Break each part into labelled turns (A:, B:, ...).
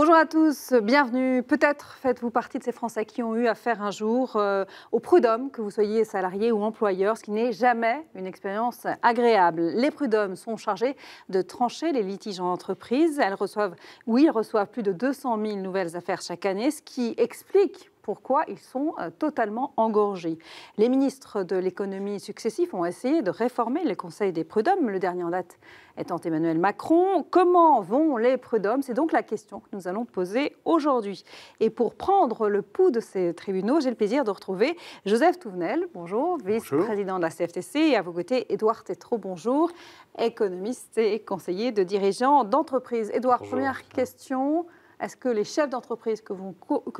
A: Bonjour à tous, bienvenue. Peut-être faites-vous partie de ces Français qui ont eu affaire un jour euh, au prud'homme, que vous soyez salarié ou employeur, ce qui n'est jamais une expérience agréable. Les prud'hommes sont chargés de trancher les litiges en entreprise. Elles reçoivent, oui, ils reçoivent plus de 200 000 nouvelles affaires chaque année, ce qui explique pourquoi ils sont euh, totalement engorgés. Les ministres de l'économie successifs ont essayé de réformer les conseils des prud'hommes, le dernier en date étant Emmanuel Macron. Comment vont les prud'hommes C'est donc la question que nous allons poser aujourd'hui. Et pour prendre le pouls de ces tribunaux, j'ai le plaisir de retrouver Joseph Touvenel, bonjour, vice-président de la CFTC, et à vos côtés, Édouard Tétrault, bonjour, économiste et conseiller de dirigeants d'entreprise. Édouard, première question. Est-ce que les chefs d'entreprise que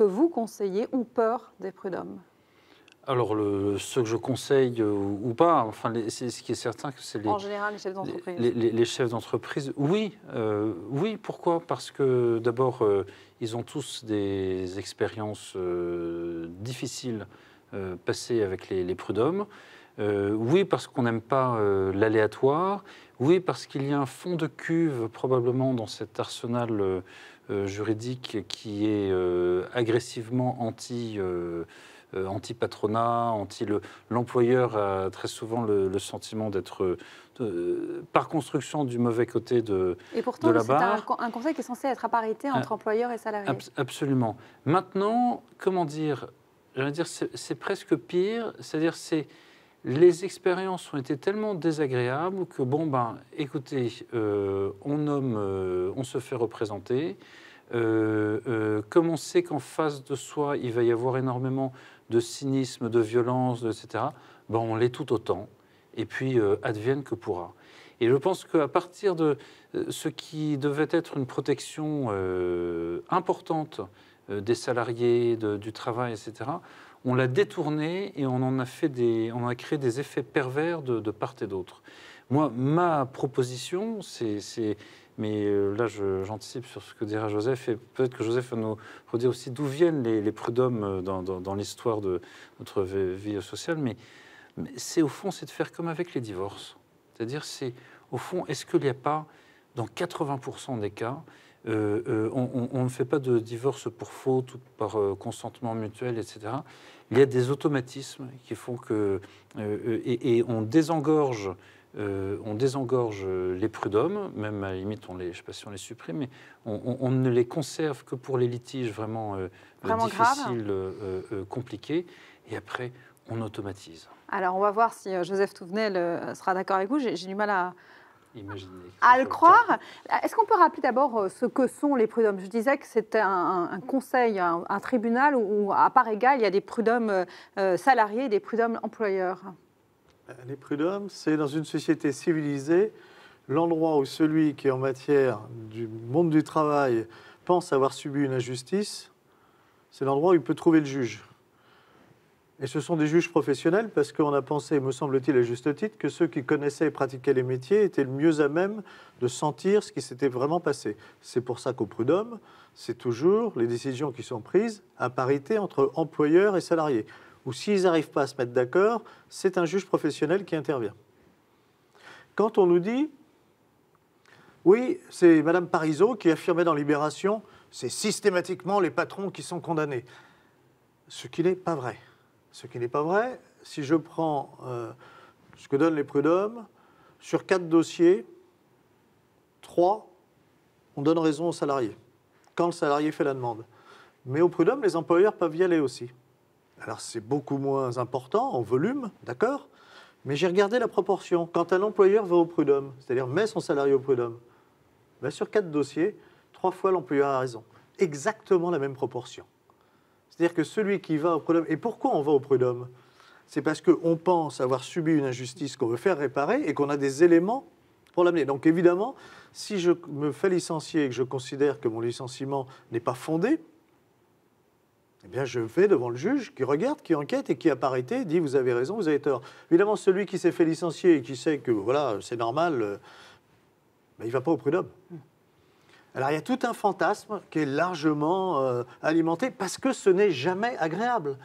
A: vous, conseillez ont peur des prud'hommes
B: alors, ceux que je conseille euh, ou pas, enfin, ce qui est certain, c'est les. En
A: général, les chefs d'entreprise.
B: Les, chefs d'entreprise, oui, euh, oui. Pourquoi Parce que d'abord, euh, ils ont tous des expériences difficiles passées avec les, prud'hommes. oui, parce qu'on n'aime pas l'aléatoire. Oui, parce qu'il y a un fond de cuve probablement dans cet arsenal euh, juridique qui est euh, agressivement anti euh, anti-patronat, anti l'employeur a très souvent le, sentiment d'être par construction du mauvais côté de, et pourtant, C'est un,
A: conseil qui est censé être à parité entre employeur et salarié.
B: absolument. Maintenant, comment dire dire, c'est presque pire. C'est-à-dire, c'est les expériences ont été tellement désagréables que, bon, ben, écoutez, euh, on euh, on se fait représenter. Euh, comme on sait qu'en face de soi, il va y avoir énormément de cynisme, de violence, etc., ben, on l'est tout autant. Et puis, advienne que pourra. Et je pense qu'à partir de ce qui devait être une protection importante des salariés, du travail, etc., on l'a détourné et on en a, fait des, on a créé des effets pervers de, part et d'autre. Moi, ma proposition, c'est. Mais euh, là, j'anticipe sur ce que dira Joseph, et peut-être que Joseph va nous redire aussi d'où viennent les, prud'hommes euh, dans, l'histoire de notre vie sociale. Mais, mais c'est au fond, c'est de faire comme avec les divorces. C'est-à-dire, c'est au fond, est-ce qu'il n'y a pas, dans 80% des cas, euh, euh, on, ne fait pas de divorce pour faute ou par euh, consentement mutuel, etc. Il y a des automatismes qui font que et, on désengorge, on désengorge les prud'hommes, même à la limite on les, je sais pas si on les supprime, mais on, ne les conserve que pour les litiges vraiment, vraiment difficiles, compliqués, et après on automatise.
A: Alors on va voir si Joseph Touvenel sera d'accord avec vous. J'ai du mal à à le croire. Est-ce qu'on peut rappeler d'abord euh, ce que sont les prud'hommes Je disais que c'était un, conseil, un, tribunal où, à part égale, il y a des prud'hommes euh, euh, salariés et des prud'hommes employeurs.
C: Les prud'hommes, c'est dans une société civilisée l'endroit où celui qui, en matière du monde du travail, pense avoir subi une injustice, c'est l'endroit où il peut trouver le juge. Et ce sont des juges professionnels parce qu'on a pensé, me semble-t-il à juste titre, que ceux qui connaissaient et pratiquaient les métiers étaient le mieux à même de sentir ce qui s'était vraiment passé. C'est pour ça qu'au prud'homme, c'est toujours les décisions qui sont prises à parité entre employeurs et salariés. Ou s'ils n'arrivent pas à se mettre d'accord, c'est un juge professionnel qui intervient. Quand on nous dit, oui, c'est Madame Parisot qui affirmait dans Libération, c'est systématiquement les patrons qui sont condamnés. Ce qui n'est pas vrai ce qui n'est pas vrai. Si je prends euh, ce que donnent les prud'hommes, sur quatre dossiers, trois, on donne raison au salarié, quand le salarié fait la demande. Mais au prud'homme, les employeurs peuvent y aller aussi. Alors c'est beaucoup moins important en volume, d'accord Mais j'ai regardé la proportion. Quand un employeur va au prud'homme, c'est-à-dire met son salarié au prud'homme, ben, sur quatre dossiers, trois fois l'employeur a raison. Exactement la même proportion. C'est-à-dire que celui qui va au prud'homme, et pourquoi on va au prud'homme C'est parce qu'on pense avoir subi une injustice qu'on veut faire réparer et qu'on a des éléments pour l'amener. Donc évidemment, si je me fais licencier et que je considère que mon licenciement n'est pas fondé, eh bien, je vais devant le juge qui regarde, qui enquête et qui, a parité, dit vous avez raison, vous avez tort. Évidemment, celui qui s'est fait licencier et qui sait que voilà, c'est normal, euh, ben, il ne va pas au prud'homme. Alors il y a tout un fantasme qui est largement euh, alimenté parce que ce n'est jamais agréable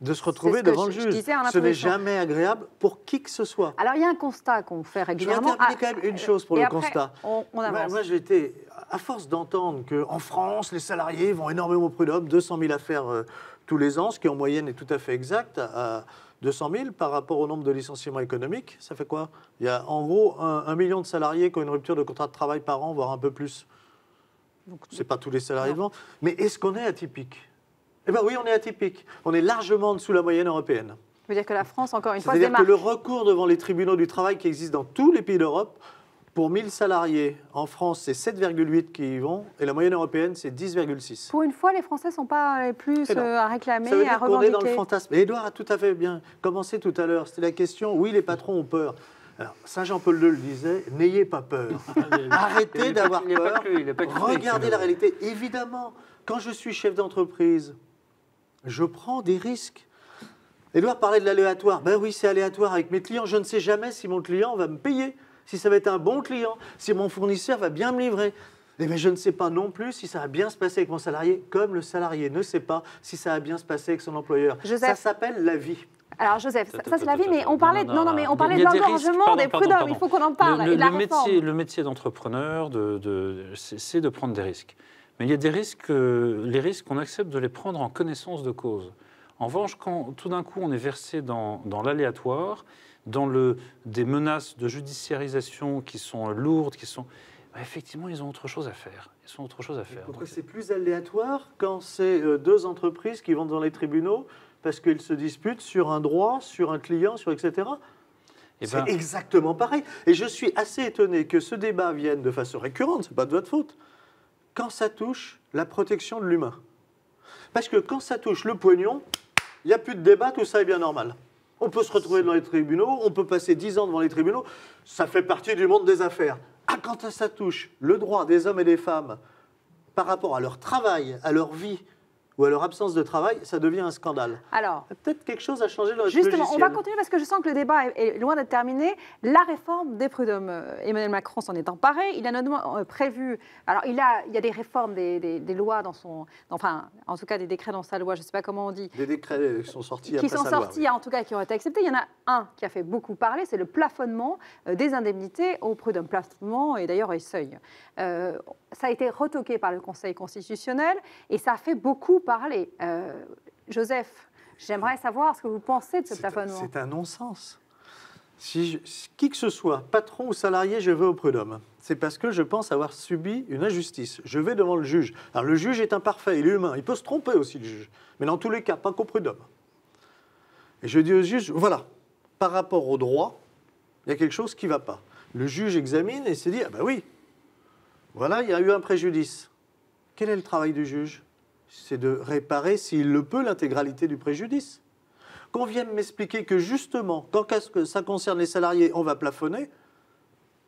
C: de se retrouver devant le juge. ce n'est jamais agréable pour qui que ce soit. Alors il y a un constat qu'on fait régulièrement. Je vais ah, quand même une euh, chose pour le constat. On, on avance. Moi, j'ai été, à force d'entendre qu'en France, les salariés vont énormément au prud'homme, 200 000 affaires euh, tous les ans, ce qui en moyenne est tout à fait exact, à 200 000 par rapport au nombre de licenciements économiques, ça fait quoi Il y a en gros un, un million de salariés qui ont une rupture de contrat de travail par an, voire un peu plus. Ce n'est pas tous les salariés de vente. Mais est-ce qu'on est atypique Eh bien oui, on est atypique. On est largement en dessous de la moyenne européenne. Ça
A: veut dire que la France, encore une fois, C'est-à-dire que le
C: recours devant les tribunaux du travail qui existe dans tous les pays d'Europe, pour 1000 salariés, en France, c'est 7,8 qui y vont, et la moyenne européenne, c'est 10,6.
A: Pour une fois, les Français ne sont pas les plus eh euh, à réclamer, Ça à revendiquer. On est dans le fantasme.
C: Édouard Edouard a tout à fait bien commencé tout à l'heure. C'était la question, oui, les patrons ont peur. Saint Jean-Paul II le disait, n'ayez pas peur.
B: Arrêtez d'avoir peur. regardez la
C: réalité. Évidemment, quand je suis chef d'entreprise, je prends des risques. Édouard parlait de l'aléatoire. Ben oui, c'est aléatoire. Avec mes clients, je ne sais jamais si mon client va me payer, si ça va être un bon client, si mon fournisseur va bien me livrer. Mais eh ben, je ne sais pas non plus si ça va bien se passer avec mon salarié, comme le salarié ne sait pas si ça va bien se passer avec son employeur. ça s'appelle la vie.
A: Alors Joseph, ça, c'est la vie, mais on parlait, non, non, mais on parlait de des, prud'hommes, il faut qu'on en parle. Le, métier, le
B: métier d'entrepreneur, c'est de prendre des risques. Mais il y a des risques, euh, les risques, on accepte de les prendre en connaissance de cause. En revanche, quand tout d'un coup on est versé dans, l'aléatoire, dans le, des menaces de judiciarisation qui sont lourdes, qui sont bah, effectivement, ils ont autre chose à faire. Ils sont autre chose à faire. Pourquoi
C: c'est plus aléatoire quand c'est euh, deux entreprises qui vont dans les tribunaux parce qu'ils se disputent sur un droit, sur un client, sur etc. Eh c'est ben. exactement pareil. Et je suis assez étonné que ce débat vienne de façon récurrente, c'est pas de votre faute, quand ça touche la protection de l'humain. Parce que quand ça touche le poignon, il n'y a plus de débat, tout ça est bien normal. On peut se retrouver dans les tribunaux, on peut passer dix ans devant les tribunaux, ça fait partie du monde des affaires. Ah, quand ça touche le droit des hommes et des femmes par rapport à leur travail, à leur vie, ou à leur absence de travail, ça devient un scandale. Alors, peut-être quelque chose a changé dans Justement, on va continuer
A: parce que je sens que le débat est loin d'être terminé. La réforme des prud'hommes, euh, Emmanuel Macron s'en est emparé. Il a notamment euh, prévu. Alors, il, a, il y a des réformes des, lois dans son. Enfin, en tout cas, des décrets dans sa loi, je ne sais pas comment on
C: dit. Des décrets euh, qui sont sortis qui après sont sortis,
A: en tout cas, qui ont été acceptés. Il y en a un qui a fait beaucoup parler, c'est le plafonnement des indemnités aux prud'hommes. Plafonnement et d'ailleurs, au seuil. ça a été retoqué par le Conseil constitutionnel et ça a fait beaucoup parler. Euh, Joseph, j'aimerais savoir ce que vous pensez de ce plafonnement. C'est
C: un non-sens. Si qui que ce soit, patron ou salarié, je vais au prud'homme. C'est parce que je pense avoir subi une injustice. Je vais devant le juge. Alors le juge est imparfait, il est humain, il peut se tromper aussi le juge. Mais dans tous les cas, pas qu'au prud'homme. Et je dis au juge, voilà, par rapport au droit, il y a quelque chose qui ne va pas. Le juge examine et se dit, ah ben oui, voilà, il y a eu un préjudice. Quel est le travail du juge c'est de réparer, s'il le peut, l'intégralité du préjudice. Qu'on vienne m'expliquer que justement, quand ça concerne les salariés, on va plafonner.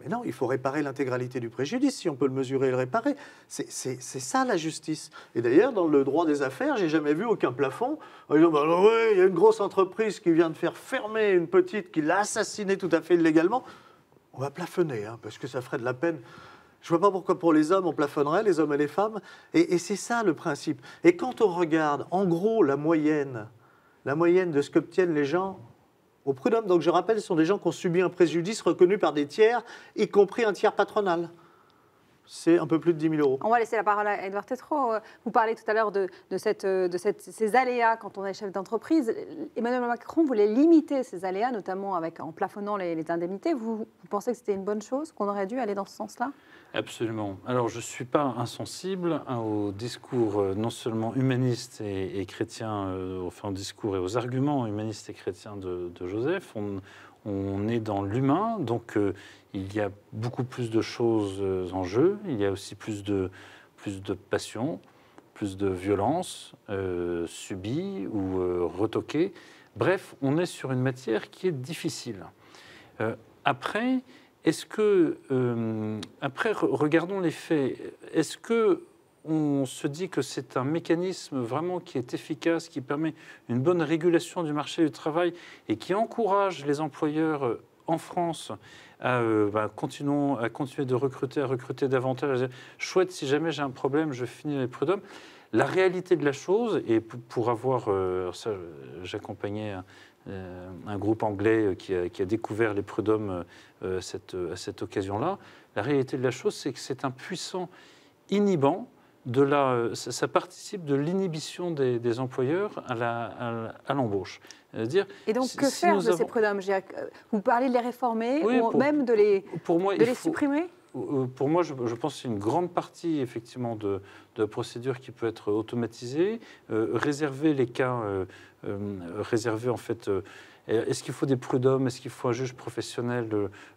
C: Mais non, il faut réparer l'intégralité du préjudice, si on peut le mesurer et le réparer. C'est ça la justice. Et d'ailleurs, dans le droit des affaires, j'ai jamais vu aucun plafond. Bah il y a une grosse entreprise qui vient de faire fermer une petite qui l'a assassinée tout à fait illégalement. On va plafonner, hein, parce que ça ferait de la peine je ne vois pas pourquoi pour les hommes, on plafonnerait, les hommes et les femmes. Et, c'est ça le principe. Et quand on regarde, en gros, la moyenne, la moyenne de ce qu'obtiennent les gens au prud'homme, donc je rappelle, ce sont des gens qui ont subi un préjudice reconnu par des tiers, y compris un tiers patronal c'est un peu plus de 10 000 euros.
A: On va laisser la parole à Edouard Tétro. Euh, vous parlez tout à l'heure de, euh, ces aléas quand on est chef d'entreprise. Emmanuel Macron voulait limiter ces aléas, notamment en plafonnant les, indemnités. vous, pensez que c'était une bonne chose, qu'on aurait dû aller dans ce sens-là
B: Absolument. Alors, je ne suis pas insensible hein, au discours euh, non seulement humaniste et, chrétien, euh, enfin au discours et aux arguments humanistes et chrétiens de, Joseph. On, on, est dans l'humain, donc euh, il y a beaucoup plus de choses en jeu. Il y a aussi plus de, plus de passion, plus de violence subie ou retoquée. Bref, on est sur une matière qui est difficile. après, est-ce que, euh, après, regardons les faits, est-ce que on se dit que c'est un mécanisme vraiment qui est efficace, qui permet une bonne régulation du marché du travail et qui encourage les employeurs euh, en France euh, bah, à, continuer de recruter, à recruter davantage. Chouette, si jamais j'ai un problème, je finis les prud'hommes. La réalité de la chose, et pour avoir, ça j'accompagnais euh, un groupe anglais euh, qui a, découvert les prud'hommes euh, à cette, occasion-là. La réalité de la chose, c'est que c'est un puissant inhibant de la, ça, participe de l'inhibition des, employeurs à l'embauche. et donc, que faire de ces
A: prud'hommes Vous parlez de les réformer ou même de les,
B: de les supprimer pour moi, je, pense que c'est une grande partie, effectivement, de, la procédure qui peut être automatisée. Euh, réserver les cas, euh, euh, réserver, en fait... est-ce qu'il faut des prud'hommes Est-ce qu'il faut un juge professionnel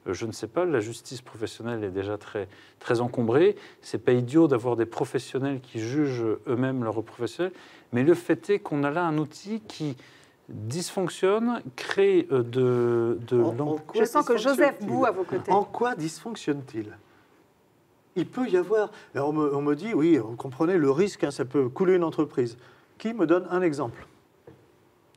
B: Je ne sais pas. La justice professionnelle est déjà très, très encombrée. n'est pas idiot d'avoir des professionnels qui jugent eux-mêmes leurs professionnels. Mais le fait est qu'on a là un outil qui, dysfonctionne, crée de, de Je sens que Joseph Bou à vos côtés. En quoi dysfonctionne-t-il il
C: peut y avoir. Alors on, me, dit, oui, vous comprenez, le risque, hein, ça peut couler une entreprise. Qui me donne un exemple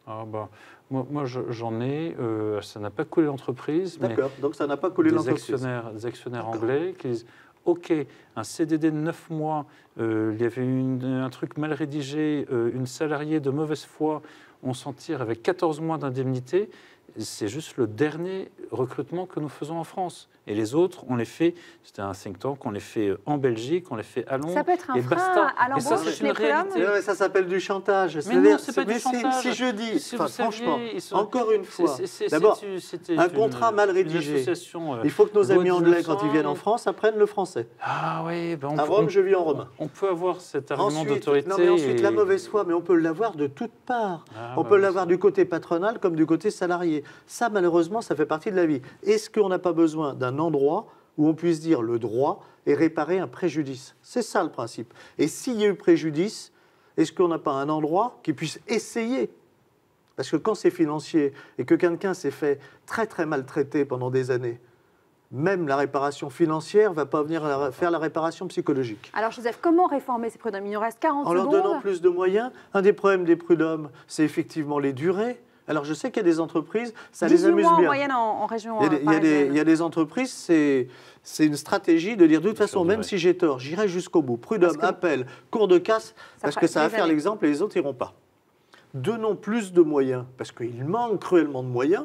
B: ah bah, Moi, j'en ai. Euh, ça n'a pas coulé l'entreprise. D'accord,
C: donc ça n'a pas coulé l'entreprise. actionnaires,
B: des actionnaires anglais qui disent OK, un CDD de 9 mois, euh, il y avait un truc mal rédigé, euh, une salariée de mauvaise foi, on s'en tire avec 14 mois d'indemnité. C'est juste le dernier recrutement que nous faisons en France. Et les autres, on les fait, c'était un think tank, on les fait euh, en Belgique, on les fait à Londres. Ça peut être un frein ça, c'est Non, mais ça s'appelle du chantage. Mais non, c'est pas du chantage. Si je dis, franchement, encore une fois, d'abord, un contrat mal rédigé. Il faut que nos amis anglais, quand ils viennent en France,
C: apprennent le français. Ah ben, à Rome, je vis en Rome.
B: On peut avoir cet argument d'autorité. mais ensuite, la mauvaise
C: foi, mais on peut l'avoir de toutes parts. Ah, on bah peut l'avoir du côté patronal comme du côté salarié. Ça, malheureusement, ça fait partie de la vie. Est-ce qu'on n'a pas besoin d'un endroit où on puisse dire le droit et réparer un préjudice C'est ça le principe. Et s'il y a eu préjudice, est-ce qu'on n'a pas un endroit qui puisse essayer Parce que quand c'est financier et que quelqu'un s'est fait très très maltraité pendant des années, même la réparation financière ne va pas venir faire la réparation psychologique.
A: Alors, Joseph, comment réformer ces prud'hommes Il nous reste 40 En leur donnant plus
C: de moyens. Un des problèmes des prud'hommes, c'est effectivement les durées. Alors, je sais qu'il y a des entreprises, ça les amuse mois en moyenne
A: en, région il y,
C: entreprises, c'est c'est une stratégie de dire de toute façon, même si j'ai tort, j'irai jusqu'au bout. Prud'homme, appel, cours de casse, parce que ça va faire l'exemple et les autres n'iront pas. Donnons plus de moyens, parce qu'il manque cruellement de moyens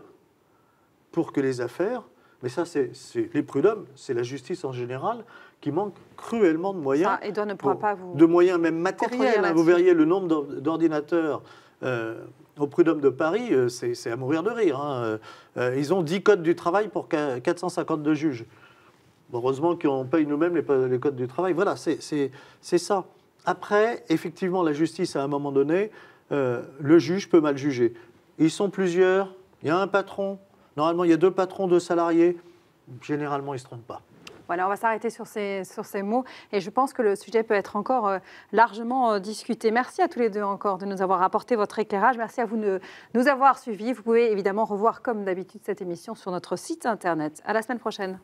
C: pour que les affaires mais ça, c'est les prud'hommes, c'est la justice en général qui manque cruellement de moyens. Ça, ne vous. De moyens même matériels. Hein. vous verriez le nombre d'ordinateurs. Euh, au prud'homme de Paris, euh, c'est à mourir de rire. Hein. Euh, ils ont 10 codes du travail pour 452 juges. Heureusement qu'on paye nous-mêmes les, les, codes du travail. Voilà, c'est ça. Après, effectivement, la justice, à un moment donné, euh, le juge peut mal juger. Ils sont plusieurs, il y a un patron, Normalement, il y a deux patrons, deux salariés. Généralement, ils ne se trompent pas.
A: Voilà, on va s'arrêter sur ces, sur ces mots et je pense que le sujet peut être encore euh, largement euh, discuté. Merci à tous les deux encore de nous avoir apporté votre éclairage. Merci à vous de nous avoir suivis. Vous pouvez évidemment revoir comme d'habitude cette émission sur notre site internet. À la semaine prochaine.